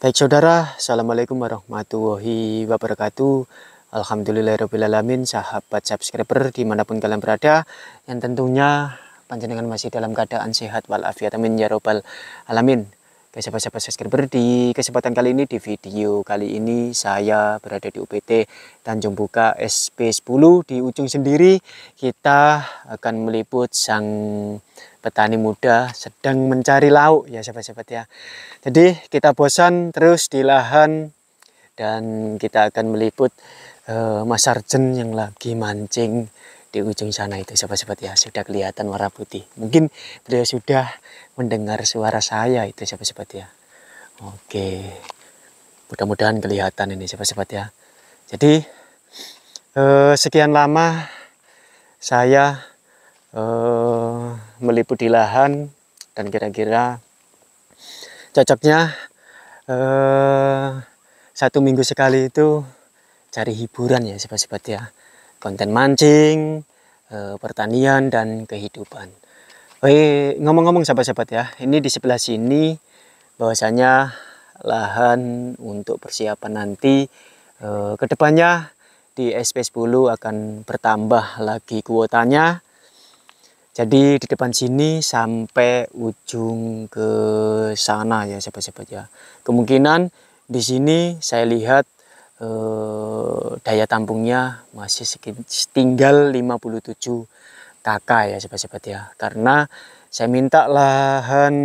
Baik saudara, Assalamualaikum warahmatullahi wabarakatuh. Alhamdulillahirrahmanirrahim, sahabat subscriber dimanapun kalian berada, yang tentunya panjenengan masih dalam keadaan sehat walafiat, amin ya robbal alamin. Oke sahabat-sahabat subscriber di kesempatan kali ini di video kali ini saya berada di UPT Tanjung Buka SP10 di ujung sendiri kita akan meliput sang petani muda sedang mencari lauk ya sahabat-sahabat ya. Jadi kita bosan terus di lahan dan kita akan meliput uh, Mas Arjen yang lagi mancing di ujung sana itu sahabat-sahabat ya sudah kelihatan warna putih. Mungkin beliau sudah mendengar suara saya itu sahabat-sahabat ya. Oke. Mudah-mudahan kelihatan ini sahabat-sahabat ya. Jadi eh, sekian lama saya eh, meliputi lahan dan kira-kira cocoknya eh, satu minggu sekali itu cari hiburan ya sobat-sobat ya konten mancing eh, pertanian dan kehidupan Oke ngomong-ngomong sahabat-sahabat ya ini di sebelah sini bahwasanya lahan untuk persiapan nanti eh, kedepannya di SP10 akan bertambah lagi kuotanya jadi di depan sini sampai ujung ke sana ya sahabat-sahabat ya kemungkinan di sini saya lihat eh, daya tampungnya masih tinggal 57 kakak ya sahabat-sahabat ya karena saya minta lahan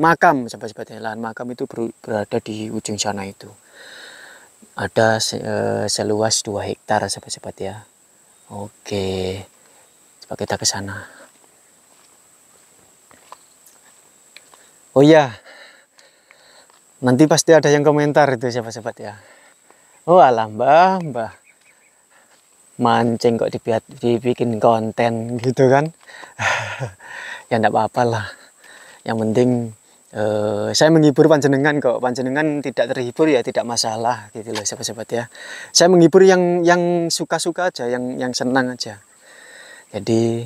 makam sahabat-sahabat ya lahan makam itu berada di ujung sana itu ada eh, seluas 2 hektar sahabat-sahabat ya oke coba kita ke sana Oh iya, nanti pasti ada yang komentar itu siapa sahabat ya. Oh alam mbah, mbah. Mancing kok dibiat, dibikin konten gitu kan. ya enggak apa-apa lah. Yang penting eh, saya menghibur panjenengan kok. Panjenengan tidak terhibur ya tidak masalah gitu loh siapa sahabat ya. Saya menghibur yang yang suka-suka aja, yang yang senang aja. Jadi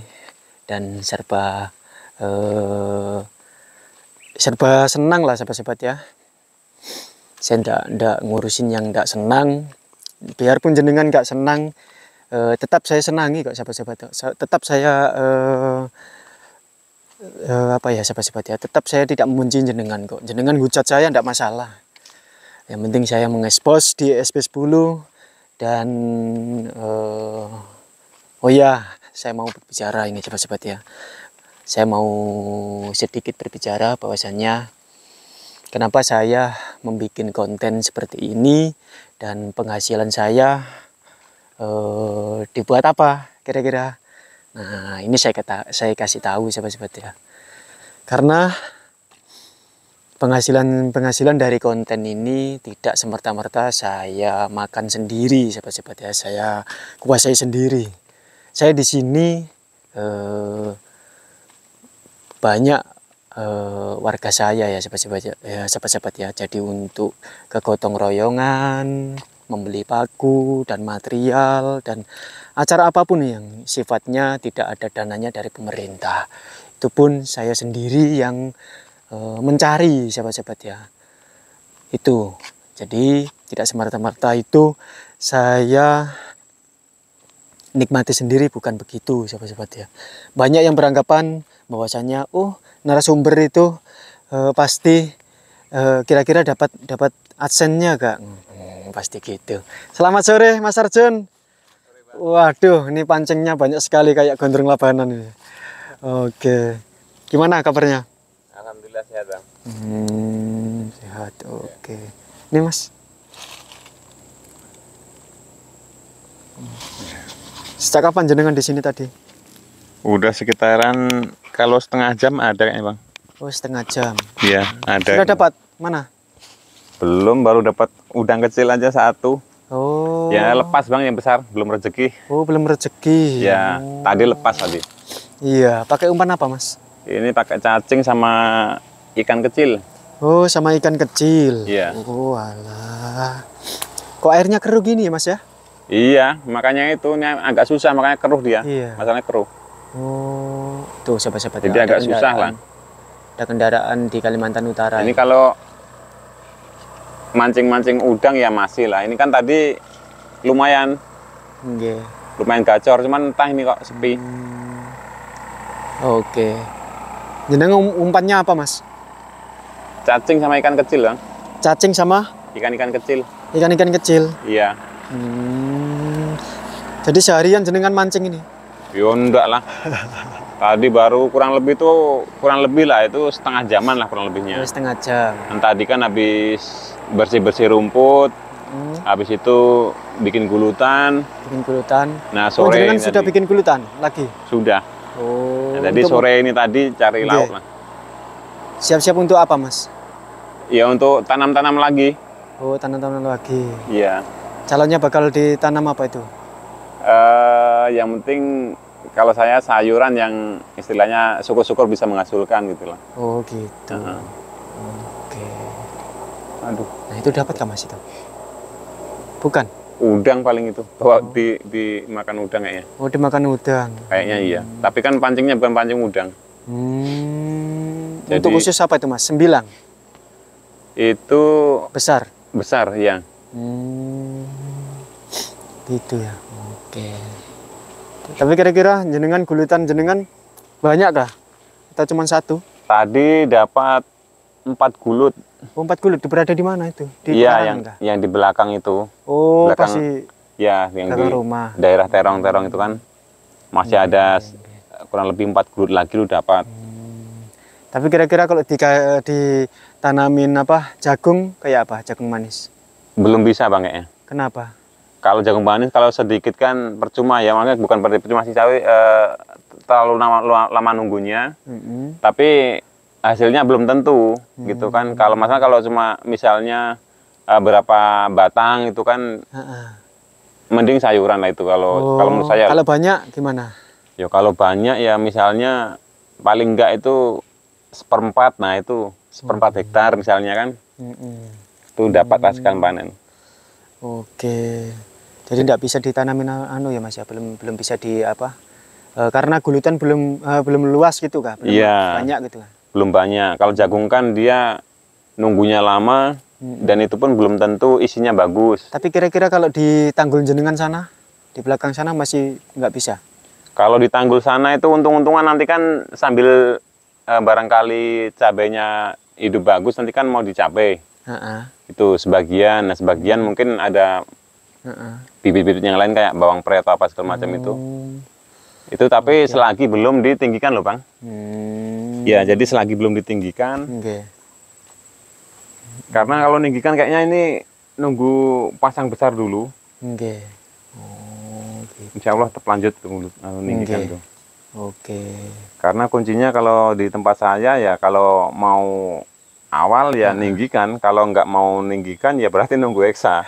dan serba eh, serba senang lah sahabat-sahabat ya saya ndak ndak ngurusin yang ndak senang biarpun jenengan nggak senang eh, tetap saya senangi kok sahabat-sahabat tetap saya eh, eh, apa ya sahabat-sahabat ya tetap saya tidak membenci jenengan kok jenengan hujat saya ndak masalah yang penting saya mengekspos di SP10 dan eh, oh ya saya mau berbicara ini sahabat-sahabat ya saya mau sedikit berbicara bahwasannya kenapa saya membuat konten seperti ini dan penghasilan saya eh, dibuat apa kira-kira nah ini saya kata saya kasih tahu sahabat-sahabat ya karena penghasilan penghasilan dari konten ini tidak semerta-merta saya makan sendiri sahabat-sahabat ya saya kuasai sendiri saya di sini eh, banyak uh, warga saya ya sahabat-sahabat ya, ya sahabat-sahabat ya jadi untuk kegotong royongan membeli paku dan material dan acara apapun yang sifatnya tidak ada dananya dari pemerintah itu pun saya sendiri yang uh, mencari sahabat-sahabat ya itu jadi tidak semata-mata itu saya nikmati sendiri bukan begitu sahabat-sahabat ya. Banyak yang beranggapan bahwasanya oh narasumber itu uh, pasti eh, kira-kira uh, dapat dapat adsennya gak? Hmm, pasti gitu. Selamat sore Mas Arjun. Waduh, ini pancingnya banyak sekali kayak gondrong labanan ini. Oke. Gimana kabarnya? Alhamdulillah sehat, Bang. Hmm, sehat. Oke. Ini Mas. Sejak kapan jenengan di sini tadi? Udah sekitaran kalau setengah jam ada kayaknya bang. Oh setengah jam. Iya ada. Sudah dapat mana? Belum baru dapat udang kecil aja satu. Oh. Ya lepas bang yang besar belum rezeki. Oh belum rezeki. Ya oh. tadi lepas tadi. Iya pakai umpan apa mas? Ini pakai cacing sama ikan kecil. Oh sama ikan kecil. Iya. Oh alah. Kok airnya keruh gini ya mas ya? Iya, makanya itu ini agak susah, makanya keruh dia. Iya. Masalahnya keruh. Oh, tuh sahabat-sahabat. Jadi agak susah lah. Ada kendaraan di Kalimantan Utara. Ini ya. kalau mancing-mancing udang ya masih lah. Ini kan tadi lumayan. Iya. Lumayan gacor, cuman entah ini kok sepi. Hmm. Oke. Okay. Jeneng um-, umpannya apa, Mas? Cacing sama ikan kecil, lah. Cacing sama ikan-ikan kecil. Ikan-ikan kecil. Iya. Hmm. Jadi seharian jenengan mancing ini? Ya enggak lah. Tadi baru kurang lebih tuh kurang lebih lah itu setengah jaman lah kurang lebihnya. Ya, setengah jam. Dan tadi kan habis bersih-bersih rumput, Hmm. Habis itu bikin gulutan. Bikin gulutan. Nah oh, sore. Oh, kan sudah bikin gulutan lagi. Sudah. Oh. Nah, jadi sore ini tadi cari okay. lauk lah. Siap-siap untuk apa mas? Ya untuk tanam-tanam lagi. Oh tanam-tanam lagi. Iya. Calonnya bakal ditanam apa itu? uh, yang penting kalau saya sayuran yang istilahnya syukur-syukur bisa menghasilkan gitu lah. Oh gitu. Uh -huh. Oke. Okay. Aduh. Nah itu dapat nggak mas itu? Bukan. Udang paling itu. Bawa oh. di makan udang kayaknya. Oh makan udang. Kayaknya iya. hmm. iya. Tapi kan pancingnya bukan pancing udang. Hmm. Jadi, Untuk khusus apa itu mas? Sembilang. Itu. Besar. Besar ya. Hmm. Gitu ya. Oke. Tapi kira-kira jenengan gulitan jenengan banyak kah? Kita cuma satu. Tadi dapat empat gulut. Oh, empat gulut itu berada di mana itu? Di iya, yang yang di belakang itu. Oh, belakang, pasti. Ya, yang di rumah. daerah terong-terong itu kan masih hmm. ada kurang lebih empat gulut lagi lu dapat. Hmm. Tapi kira-kira kalau di, tanamin apa jagung kayak apa jagung manis? Belum bisa bang ya. Kenapa? kalau jagung manis kalau sedikit kan percuma ya makanya bukan berarti percuma sih cawe eh, terlalu lama, lama nunggunya mm -hmm. tapi hasilnya belum tentu mm -hmm. gitu kan kalau masalah kalau cuma misalnya eh, berapa batang itu kan uh -uh. mending sayuran lah itu kalau oh, kalau menurut saya kalau banyak gimana ya kalau banyak ya misalnya paling enggak itu seperempat nah itu seperempat mm -hmm. hektar misalnya kan mm -hmm. itu dapat mm -hmm. panen Oke. Jadi tidak bisa ditanami anu ya Mas ya, belum belum bisa di apa? E, karena gulutan belum e, belum luas gitu kah? Belum iya, banyak gitu. Kah? Belum banyak. Kalau jagung kan dia nunggunya lama hmm. dan itu pun belum tentu isinya bagus. Tapi kira-kira kalau di tanggul jenengan sana, di belakang sana masih nggak bisa. Kalau di tanggul sana itu untung-untungan nanti kan sambil e, barangkali cabenya hidup bagus nanti kan mau dicapai. Uh -uh. Itu sebagian, nah sebagian mungkin ada bibit-bibit yang lain kayak bawang pre atau apa segala macam hmm. itu oh. itu tapi okay. selagi belum ditinggikan loh bang hmm. ya jadi selagi belum ditinggikan okay. karena kalau ninggikan kayaknya ini nunggu pasang besar dulu okay. oh, gitu. insya Allah tetap lanjut tuh eh, ninggikan okay. tuh Oke. Okay. Karena kuncinya kalau di tempat saya ya kalau mau awal ya ninggikan kalau nggak mau ninggikan ya berarti nunggu eksa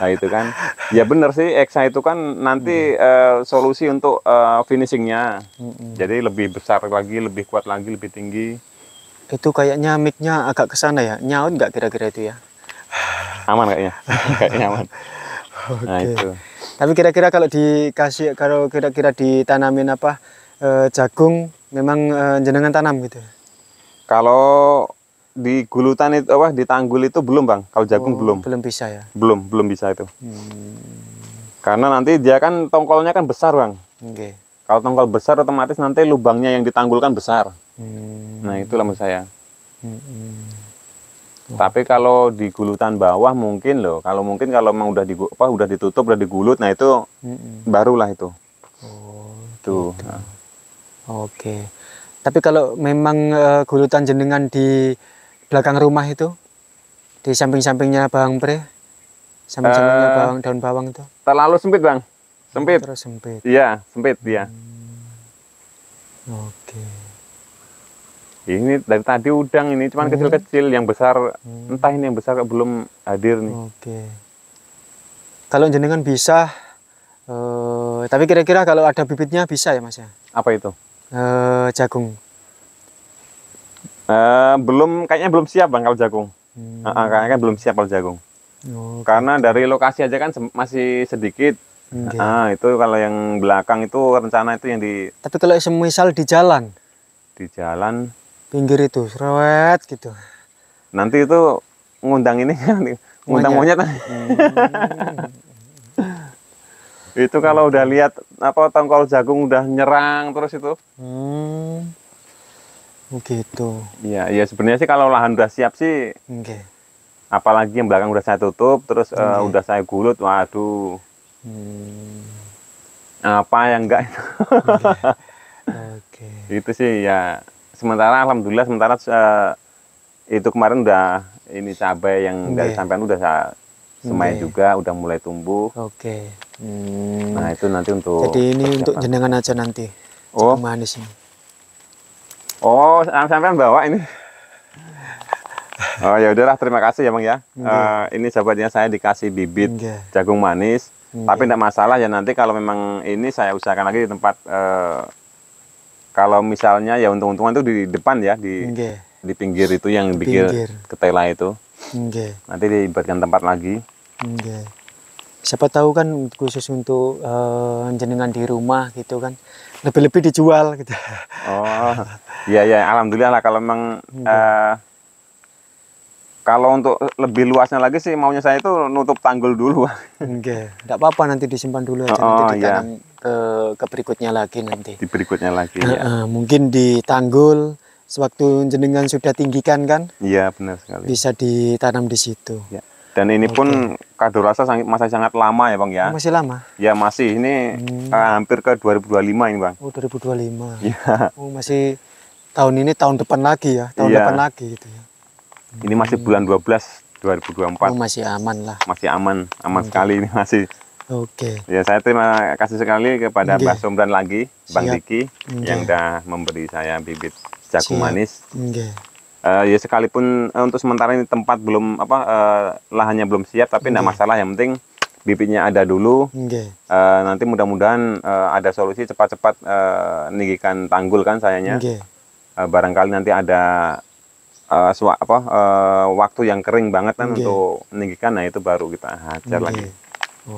nah itu kan ya bener sih eksa itu kan nanti hmm. uh, solusi untuk uh, finishingnya hmm. jadi lebih besar lagi lebih kuat lagi lebih tinggi itu kayaknya micnya agak kesana ya nyaut nggak kira-kira itu ya aman kayaknya kayaknya aman okay. nah itu tapi kira-kira kalau dikasih kalau kira-kira ditanamin apa eh, jagung memang eh, jenengan tanam gitu kalau di gulutan itu apa di tanggul itu belum bang kalau jagung oh, belum belum bisa ya belum belum bisa itu hmm. karena nanti dia kan tongkolnya kan besar bang okay. kalau tongkol besar otomatis nanti lubangnya yang ditanggulkan besar hmm. nah itulah menurut saya hmm. Oh. Tapi kalau di gulutan bawah mungkin loh, kalau mungkin kalau memang udah di apa udah ditutup, udah digulut, nah itu hmm barulah itu. Oh, tuh. Nah. Oke. Tapi kalau memang uh, gulutan jenengan di belakang rumah itu di samping-sampingnya bawang pre samping-sampingnya uh, bawang daun bawang itu terlalu sempit bang sempit terlalu sempit iya sempit iya. hmm. ya oke ini dari tadi udang ini cuman hmm. kecil-kecil yang besar hmm. entah ini yang besar belum hadir nih oke kalau jenengan bisa uh, tapi kira-kira kalau ada bibitnya bisa ya mas ya apa itu uh, jagung Uh, belum kayaknya belum siap bang kalau jagung. Hmm. Uh, kayaknya kan belum siap kalau jagung. Oh, Karena dari lokasi aja kan masih sedikit. Hmm, okay. Uh, itu kalau yang belakang itu rencana itu yang di. Tapi kalau semisal di jalan. Di jalan. Pinggir itu serewet gitu. Nanti itu ngundang ini kan, ngundang monyet. Hmm. itu kalau udah lihat apa tongkol jagung udah nyerang terus itu hmm. Oh, gitu. Iya, ya sebenarnya sih kalau lahan udah siap sih. Okay. Apalagi yang belakang udah saya tutup, terus eh, okay. uh, udah saya gulut, waduh. Hmm. Apa yang enggak itu? Oke. Okay. okay. Itu sih ya. Sementara alhamdulillah sementara uh, itu kemarin udah ini cabai yang okay. dari sampean udah saya semai okay. juga udah mulai tumbuh. Oke. Okay. Hmm. Nah, itu nanti untuk Jadi ini persiapan. untuk jenengan aja nanti. Oh. Manisnya. Oh, sampai kan bawa ini. Oh ya udahlah terima kasih ya Bang ya. Uh, ini sahabatnya saya dikasih bibit okay. jagung manis, okay. tapi tidak masalah ya nanti kalau memang ini saya usahakan lagi di tempat uh, kalau misalnya ya untung-untungan itu di depan ya di okay. di pinggir itu yang pinggir, ketela itu. Okay. Nanti dibuatkan tempat lagi. Okay siapa tahu kan khusus untuk uh, jenengan di rumah gitu kan lebih-lebih dijual gitu. Oh, iya ya, alhamdulillah lah kalau memang hmm. uh, kalau untuk lebih luasnya lagi sih maunya saya itu nutup tanggul dulu. Enggak, enggak apa-apa nanti disimpan dulu aja oh, nanti iya. ditanam iya. ke ke berikutnya lagi nanti. Di berikutnya lagi. Uh, ya. uh, mungkin di tanggul sewaktu jenengan sudah tinggikan kan? Iya, benar sekali. Bisa ditanam di situ. Ya. Dan ini okay. pun kado rasa sangat, masih sangat lama ya bang ya. Oh, masih lama? Ya masih. Ini hmm. Eh, hampir ke 2025 ini bang. Oh 2025. Ya. Oh masih tahun ini tahun depan lagi ya. Tahun ya. depan lagi gitu ya. Ini masih hmm. bulan 12 2024. Oh, masih aman lah. Masih aman, aman okay. sekali ini masih. Oke. Okay. Ya saya terima kasih sekali kepada okay. Mbak Somran lagi, Siap. Bang Diki okay. yang sudah memberi saya bibit jagung Siap. manis. Okay uh, ya sekalipun uh, untuk sementara ini tempat belum apa uh, lahannya belum siap tapi tidak okay. masalah yang penting bibitnya ada dulu okay. uh, nanti mudah-mudahan uh, ada solusi cepat-cepat uh, ninggikan tanggul kan sayanya okay. uh, barangkali nanti ada uh, apa uh, waktu yang kering banget kan okay. untuk meninggikan nah itu baru kita hajar okay. lagi oke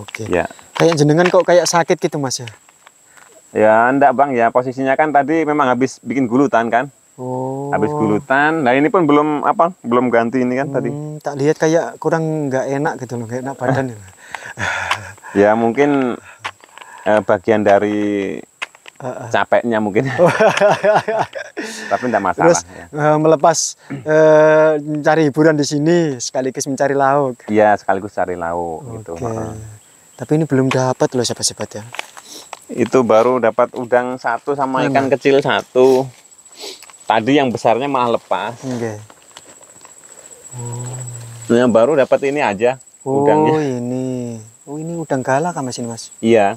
okay. ya kayak jenengan kok kayak sakit gitu mas ya ya enggak bang ya posisinya kan tadi memang habis bikin gulutan kan Oh. Habis gulutan. Nah ini pun belum apa? Belum ganti ini kan hmm, tadi. Tak lihat kayak kurang nggak enak gitu loh, enak badan. Ya. ya mungkin eh, bagian dari uh, capeknya mungkin. Tapi tidak masalah. Terus ya. uh, melepas uh, eh, mencari hiburan di sini sekaligus mencari lauk. Iya sekaligus cari lauk okay. gitu. Tapi ini belum dapat loh siapa-siapa ya. Itu baru dapat udang satu sama ikan kecil satu. Tadi yang besarnya malah lepas. Okay. Oh. Nah, yang baru dapat ini aja oh, udangnya. Oh ini, oh ini udang gala kan mas ini mas? Iya.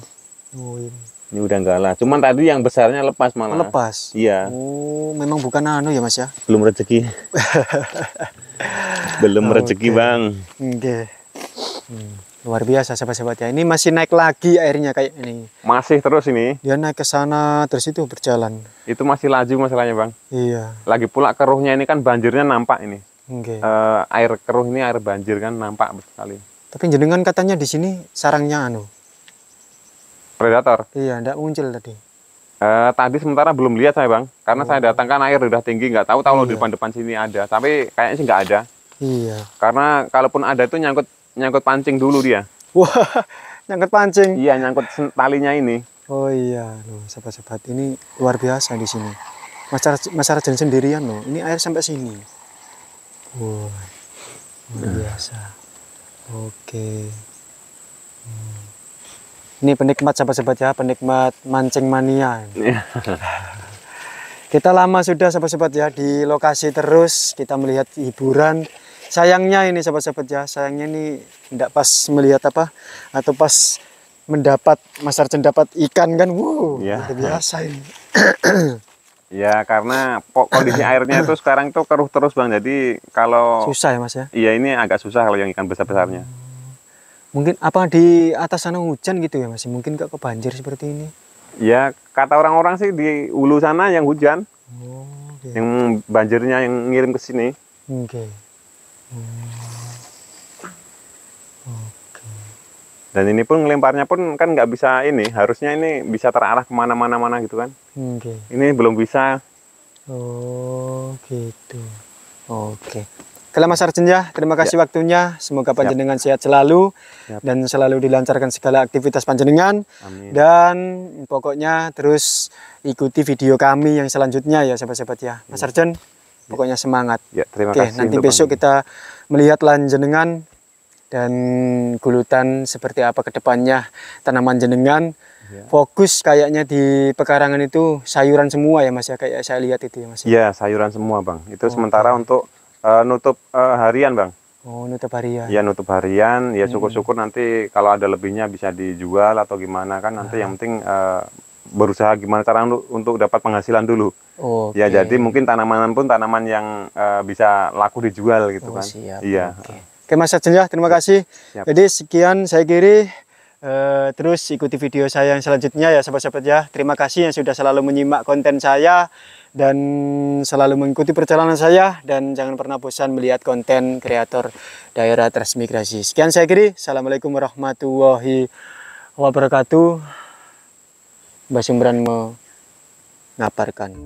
Oh ini. Ini udang gala. Cuman tadi yang besarnya lepas malah. Lepas. Iya. Oh memang bukan anu ya mas ya? Belum rezeki. Belum oh, rezeki okay. bang. Oke. Okay. Hmm. Luar biasa sahabat-sahabat ya. Ini masih naik lagi airnya kayak ini. Masih terus ini. Dia naik ke sana terus itu berjalan. Itu masih laju masalahnya bang. Iya. Lagi pula keruhnya ini kan banjirnya nampak ini. Okay. e, eh, air keruh ini air banjir kan nampak sekali. Tapi jenengan katanya di sini sarangnya anu. Predator. Iya, ndak muncul tadi. Uh, tadi sementara belum lihat saya bang, karena oh. saya datang kan air udah tinggi nggak tahu tahu iya. di depan depan sini ada, tapi kayaknya sih nggak ada. Iya. Karena kalaupun ada itu nyangkut nyangkut pancing dulu dia. Wah, nyangkut pancing. Iya, nyangkut talinya ini. Oh iya, loh, sahabat-sahabat ini luar biasa di sini. Masyarakat masyarakat sendirian loh. Ini air sampai sini. Wah, luar nah. biasa. Oke. Hmm. Ini penikmat sahabat-sahabat ya, penikmat mancing mania. Iya. kita lama sudah sahabat-sahabat ya di lokasi terus kita melihat hiburan sayangnya ini sahabat-sahabat ya sayangnya ini tidak pas melihat apa atau pas mendapat masarcen dapat ikan kan wow ya. biasa ini ya karena kondisi airnya itu sekarang tuh keruh terus bang jadi kalau susah ya mas ya iya ini agak susah kalau yang ikan besar besarnya hmm. mungkin apa di atas sana hujan gitu ya mas mungkin kok ke banjir seperti ini ya kata orang-orang sih di ulu sana yang hujan oh, gitu. yang banjirnya yang ngirim ke sini okay. Dan ini pun ngelemparnya pun kan nggak bisa ini, harusnya ini bisa terarah kemana-mana mana gitu kan? Okay. Ini belum bisa. Oh gitu. Oke. Okay. Kalau Mas Arjenja, terima kasih ya. waktunya. Semoga ya. panjenengan sehat selalu Siap. Ya. dan selalu dilancarkan segala aktivitas panjenengan. Dan pokoknya terus ikuti video kami yang selanjutnya ya sahabat-sahabat ya. Mas ya. Arjen. Pokoknya semangat. Ya, terima Oke, kasih. Nanti besok kita melihat lanjenengan dan gulutan seperti apa kedepannya tanaman jenengan. Ya. Fokus kayaknya di pekarangan itu sayuran semua ya Mas ya kayak saya lihat itu ya Mas. Iya, sayuran semua, Bang. Itu oh, sementara okay. untuk uh, nutup uh, harian, Bang. Oh, nutup harian. Iya nutup harian. Ya hmm. syukur-syukur nanti kalau ada lebihnya bisa dijual atau gimana kan nanti ah. yang penting uh, berusaha gimana cara untuk, dapat penghasilan dulu. Oh, okay. Ya jadi mungkin tanaman pun tanaman yang uh, bisa laku dijual gitu oh, kan. Siap. Iya. Okay. Oke Mas ya terima kasih. Siap. Jadi sekian saya kiri. Uh, terus ikuti video saya yang selanjutnya ya sahabat-sahabat ya. Terima kasih yang sudah selalu menyimak konten saya dan selalu mengikuti perjalanan saya dan jangan pernah bosan melihat konten kreator daerah transmigrasi. Sekian saya kiri. Assalamualaikum warahmatullahi wabarakatuh. Mbah Sumran mengaparkan.